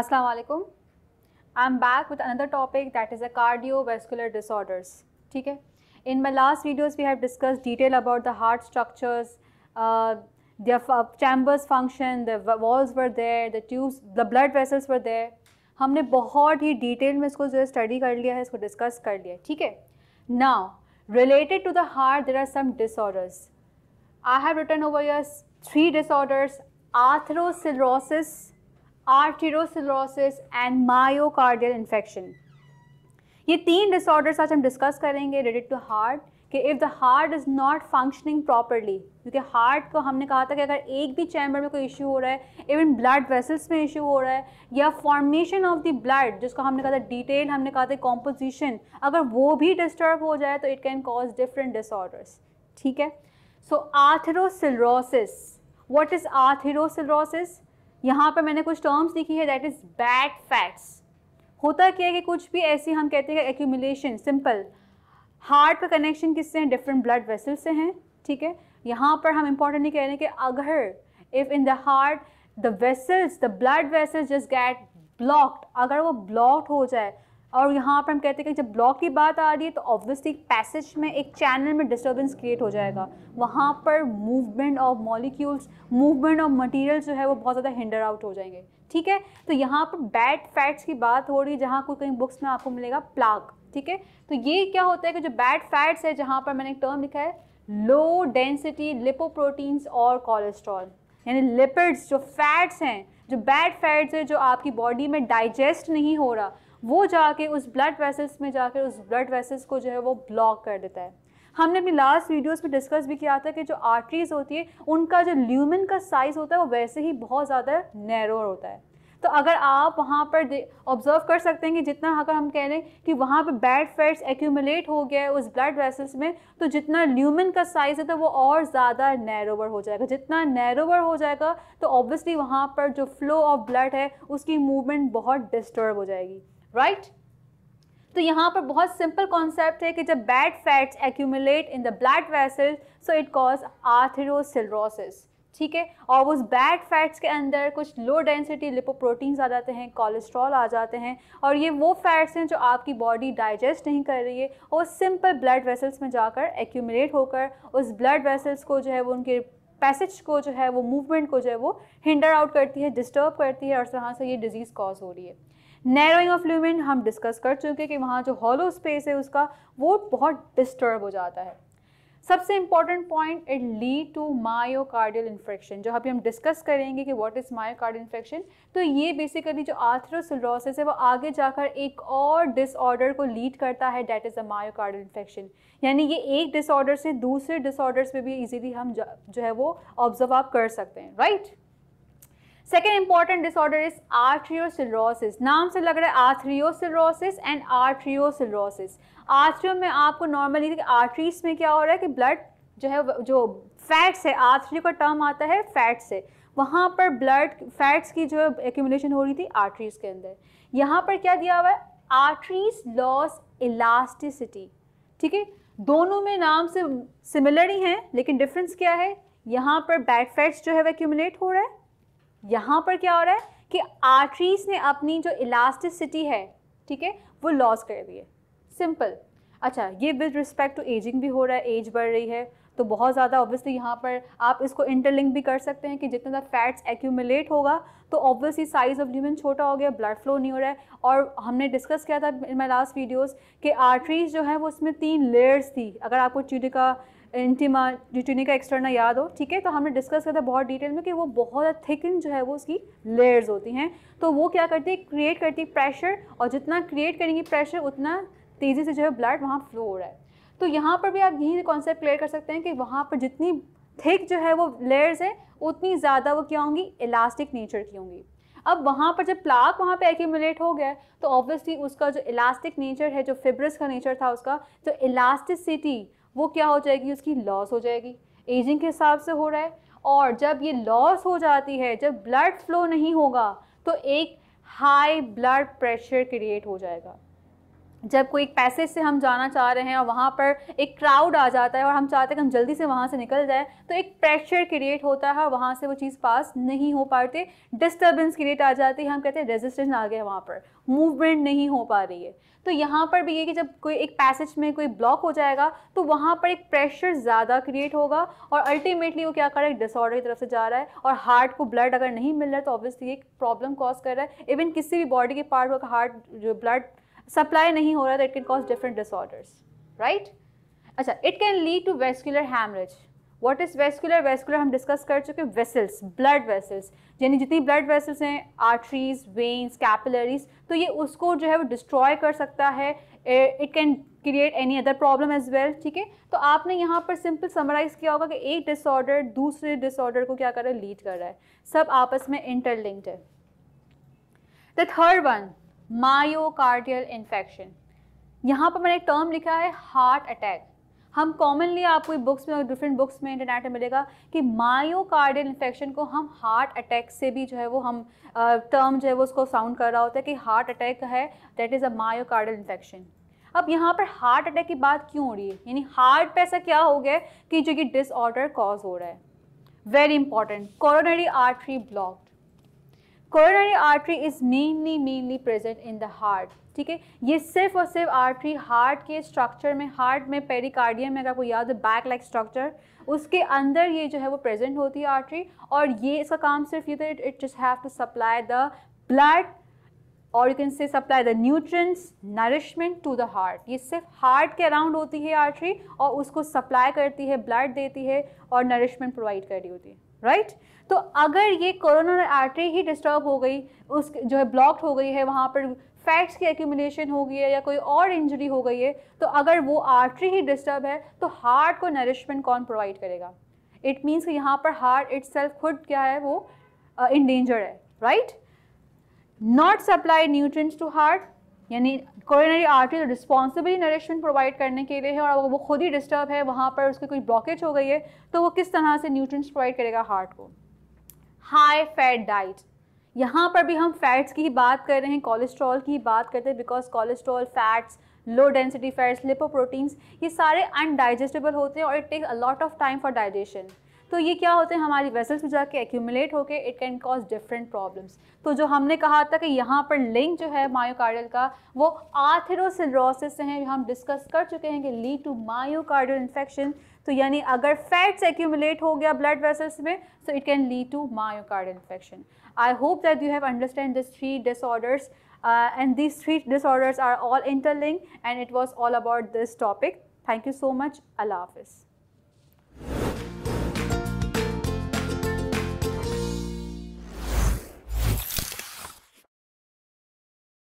Assalamu alaikum. I'm back with another topic that is the cardiovascular disorders. ठीक है In my last videos, we have discussed detail about the heart structures, uh, their chambers function, the walls were there, the tubes, the blood vessels were there. हमने बहुत ही detail में इसको जो है study कर लिया है इसको डिस्कस कर लिया ठीक है now related to the heart there are some disorders I have written over yes three disorders atherosclerosis arteriosclerosis and myocardial infection ये तीन डिसऑर्डर्स आज हम डिस्कस करेंगे रिलेटेड टू हार्ट कि if the heart is not functioning properly क्योंकि heart को हमने कहा था कि अगर एक भी चैम्बर में कोई इशू हो रहा है इवन ब्लड वेसल्स में इशू हो रहा है या फॉर्मेशन ऑफ द ब्लड जिसको हमने कहा था डिटेल हमने कहा था कॉम्पोजिशन अगर वो भी डिस्टर्ब हो जाए तो it can cause different disorders ठीक है सो आथरोसिलोसिस वॉट इज़ आथरोसिलोसिस यहाँ पर मैंने कुछ टर्म्स लिखी है दैट इज़ बैड फैट्स होता क्या है कि कुछ भी ऐसी हम कहते हैं एक्यूमिलेशन सिंपल हार्ट का कनेक्शन किससे हैं डिफरेंट ब्लड वेसल से हैं ठीक है यहाँ पर हम इम्पोर्टेंट कह रहे हैं कि अगर if in the heart the vessels the blood vessels just get blocked अगर वो ब्लॉक्ड हो जाए और यहाँ पर हम कहते हैं कि जब ब्लॉक की बात आ रही है तो ऑब्वियसली पैसेज में एक चैनल में डिस्टर्बेंस क्रिएट हो जाएगा वहाँ पर movement of molecules movement of materials जो है वो बहुत ज़्यादा हिंडर आउट हो जाएंगे ठीक है तो यहाँ पर बैड फैट्स की बात हो रही है जहाँ कोई कहीं बुक्स में आपको मिलेगा प्लाक ठीक है तो ये क्या होता है कि जो बैड फैट्स है जहाँ पर मैंने एक टर्म लिखा है लो डेंसिटी लिपोप्रोटीन्स और कोलेस्ट्रॉल यानी लिपिड्स जो फैट्स हैं जो बैड फैट्स है जो आपकी बॉडी में डाइजेस्ट नहीं हो रहा वो जाके उस ब्लड वेसल्स में जाकर उस ब्लड वेसल्स को जो है वो ब्लॉक कर देता है हमने अपनी लास्ट वीडियोस में डिस्कस भी किया था कि जो आर्टरीज होती है उनका जो ल्यूमन का साइज़ होता है वो वैसे ही बहुत ज़्यादा नैरो होता है तो अगर आप वहाँ पर ऑब्जर्व कर सकते हैं कि जितना अगर हम कह रहे हैं कि वहाँ पर बैड फैट्स एक्यूमुलेट हो गया है उस ब्लड वेसल्स में तो जितना ल्यूमन का साइज़ है तो वो और ज़्यादा नैरोवर हो जाएगा जितना नैरोवर हो जाएगा तो ऑब्वियसली वहाँ पर जो फ्लो ऑफ ब्लड है उसकी मूवमेंट बहुत डिस्टर्ब हो जाएगी राइट तो यहाँ पर बहुत सिंपल कॉन्सेप्ट है कि जब bad fats accumulate in the blood vessel so it cause atherosclerosis ठीक है और उस बैड फैट्स के अंदर कुछ लो डेंसिटी लिपोप्रोटीन्स आ जाते हैं कोलेस्ट्रॉल आ जाते हैं और ये वो फैट्स हैं जो आपकी बॉडी डाइजेस्ट नहीं कर रही है और सिंपल ब्लड वेसल्स में जाकर एक्यूमुलेट होकर उस ब्लड वेसल्स को जो है वो उनके पैसेज को जो है वो मूवमेंट को जो है वो हिंडर आउट करती है डिस्टर्ब करती है और इस तरह से ये डिजीज़ कॉज हो रही है नैरोइंग ऑफ ल्यूमिन हम डिस्कस कर चुके कि वहाँ जो हॉलो स्पेस है उसका वो बहुत डिस्टर्ब हो जाता है सबसे important point it lead to myocardial infection जो अभी हम डिस्कस करेंगे कि व्हाट इज़ मायोकार्डियल इन्फेक्शन तो ये बेसिकली जो आर्थरोसिलोसिस है वो आगे जाकर एक और डिसऑर्डर को लीड करता है that is a myocardial infection यानी ये एक डिसऑर्डर से दूसरे डिसऑर्डर्स में भी इजीली हम जो है वो ऑब्जर्व आप कर सकते हैं right right? Second important disorder is arteriosclerosis नाम से लग रहा है आर्थ्रियोसिलोसिस एंड आर्ट्रियोसिलोसिस आर्थ्रियो में आपको नॉर्मली आर्टरीज में क्या हो रहा है कि ब्लड जो है जो फैट्स है आर्थ्रियो का टर्म आता है फैट से वहाँ पर ब्लड फैट्स की जो एक्यूमुलेशन हो रही थी आर्टरीज के अंदर यहाँ पर क्या दिया हुआ है आर्टरीज लॉस इलास्टिसिटी ठीक है दोनों में नाम से सिमिलर ही हैं लेकिन डिफरेंस क्या है यहाँ पर बैड फैट्स जो है वह एक्यूमुलेट हो रहा है यहाँ पर क्या हो रहा है कि आर्टरीज ने अपनी जो इलास्टिसिटी है ठीक है वो लॉस कर दिए सिंपल अच्छा ये विद रिस्पेक्ट टू एजिंग भी हो रहा है एज बढ़ रही है तो बहुत ज़्यादा ऑब्वियसली यहाँ पर आप इसको इंटरलिंक भी कर सकते हैं कि जितना ज़्यादा फैट्स एक्यूमुलेट होगा तो ऑब्वियसली साइज़ ऑफ ल्यूमन छोटा हो गया ब्लड फ्लो नहीं हो रहा है और हमने डिस्कस किया था इन माई लास्ट वीडियोज़ कि आर्टरीज जो है वो उसमें तीन लेयर्स थी अगर आपको ट्यूडिका इंटीमा का एक्सटर्ना याद हो ठीक है तो हमने डिस्कस किया था बहुत डिटेल में कि वो बहुत थिकन जो है वो उसकी लेयर्स होती हैं तो वो क्या करती है क्रिएट करती है प्रेशर और जितना क्रिएट करेंगी प्रेशर उतना तेज़ी से जो है ब्लड वहाँ फ्लो हो रहा है तो यहाँ पर भी आप यही कॉन्सेप्ट क्लियर कर सकते हैं कि वहाँ पर जितनी थिक जो है वो लेयर्स है उतनी ज़्यादा वो क्या होंगी इलास्टिक नेचर की होंगी अब वहाँ पर जब प्लाक वहाँ पे एक्यूमुलेट हो गया तो ऑब्वियसली उसका जो इलास्टिक नेचर है जो फिब्रस का नेचर था उसका जो इलास्टिसिटी वो क्या हो जाएगी उसकी लॉस हो जाएगी एजिंग के हिसाब से हो रहा है और जब ये लॉस हो जाती है जब ब्लड फ्लो नहीं होगा तो एक हाई ब्लड प्रेशर क्रिएट हो जाएगा जब कोई एक पैसेज से हम जाना चाह रहे हैं और वहाँ पर एक क्राउड आ जाता है और हम चाहते हैं कि हम जल्दी से वहाँ से निकल जाए तो एक प्रेशर क्रिएट होता है और वहाँ से वो चीज़ पास नहीं हो पाती डिस्टर्बेंस क्रिएट आ जाती है हम कहते हैं रेजिस्टेंस आ गया वहाँ पर मूवमेंट नहीं हो पा रही है तो यहाँ पर भी ये कि जब कोई एक पैसेज में कोई ब्लॉक हो जाएगा तो वहाँ पर एक प्रेशर ज़्यादा क्रिएट होगा और अल्टीमेटली वो क्या कर रहा है डिसऑर्डर की तरफ से जा रहा है और हार्ट को ब्लड अगर नहीं मिल रहा है तो ऑब्वियसली एक प्रॉब्लम कॉज कर रहा है इवन किसी भी बॉडी के पार्ट का हार्ट जो ब्लड सप्लाई नहीं हो रहा तो it can cause different disorders right अच्छा it can lead to vascular haemorrhage what is vascular vascular हम डिस्कस कर चुके वेसल्स ब्लड वेसल्स यानी जितनी ब्लड वेसल्स हैं आर्टरीज वेन्स कैपिलरीज तो ये उसको जो है वो डिस्ट्रॉय कर सकता है it can create any other problem as well ठीक है तो आपने यहाँ पर सिंपल समराइज किया होगा कि एक डिसऑर्डर दूसरे डिसऑर्डर को क्या कर रहा है लीड कर रहा है सब आपस में इंटरलिंक्ड है the third one myocardial infection यहाँ पर मैंने एक टर्म लिखा है हार्ट अटैक हम कॉमनली आपको बुक्स में और डिफरेंट बुक्स में इंटरनेट में मिलेगा कि मायोकार्डियल इन्फेक्शन को हम हार्ट अटैक से भी जो है वो हम टर्म uh, जो है वो उसको साउंड कर रहा होता है कि हार्ट अटैक है that is a myocardial infection अब यहाँ पर हार्ट अटैक की बात क्यों हो रही है यानी हार्ट पे ऐसा क्या हो गया कि जो कि डिसऑर्डर कॉज हो रहा है very important coronary artery blocked coronary artery is mainly mainly present in the heart ठीक है ये सिर्फ और सिर्फ आर्टरी हार्ट के स्ट्रक्चर में हार्ट में पेरिकार्डियम में अगर आपको याद हो बैक लाइक स्ट्रक्चर उसके अंदर ये जो है वो प्रेजेंट होती है आर्टरी और ये इसका काम सिर्फ ये it just have to supply the blood और you can say supply the nutrients nourishment to the heart ये सिर्फ हार्ट के अराउंड होती है आर्टरी और उसको सप्लाई करती है ब्लड देती है और नरिशमेंट प्रोवाइड कर रही होती है राइट तो अगर ये कोरोनर आर्टरी ही डिस्टर्ब हो गई उस जो है ब्लॉक्ड हो गई है वहाँ पर फैट्स की एक्यूमुलेशन हो गई है या कोई और इंजरी हो गई है तो अगर वो आर्टरी ही डिस्टर्ब है तो हार्ट को नरिशमेंट कौन प्रोवाइड करेगा इट मीन्स कि यहाँ पर हार्ट इट खुद क्या है वो इन uh, डेंजर है right not supply nutrients to heart यानी coronary artery responsibly nourishment provide करने के लिए है और वो खुद ही डिस्टर्ब है वहाँ पर उसकी कोई ब्लॉकेज हो गई है तो वो किस तरह से न्यूट्रंस प्रोवाइड करेगा हार्ट को हाई फैट डाइट यहाँ पर भी हम फैट्स की बात कर रहे हैं कोलेस्ट्रॉल की बात करते हैं because cholesterol fats low density fats lipoproteins ये सारे अनडाइजेस्टेबल होते हैं और it takes a lot of time for digestion तो ये क्या होते हैं हमारी वेसल्स में जाके एक्यूमुलेट होके it can cause different problems तो जो हमने कहा था कि यहाँ पर लिंक जो है मायोकार्डियल का वो आथेरोसिलोसिस से हैं जो हम डिस्कस कर चुके हैं कि लीड टू मायोकार्डियल इन्फेक्शन तो यानी अगर फैट्स एक्यूमुलेट हो गया ब्लड वेसल्स में so it can lead to myocardial infection I hope that you have understand this three disorders and this three disorders are all interlink and it was all about this topic thank you so much अल्लाह हाफिज़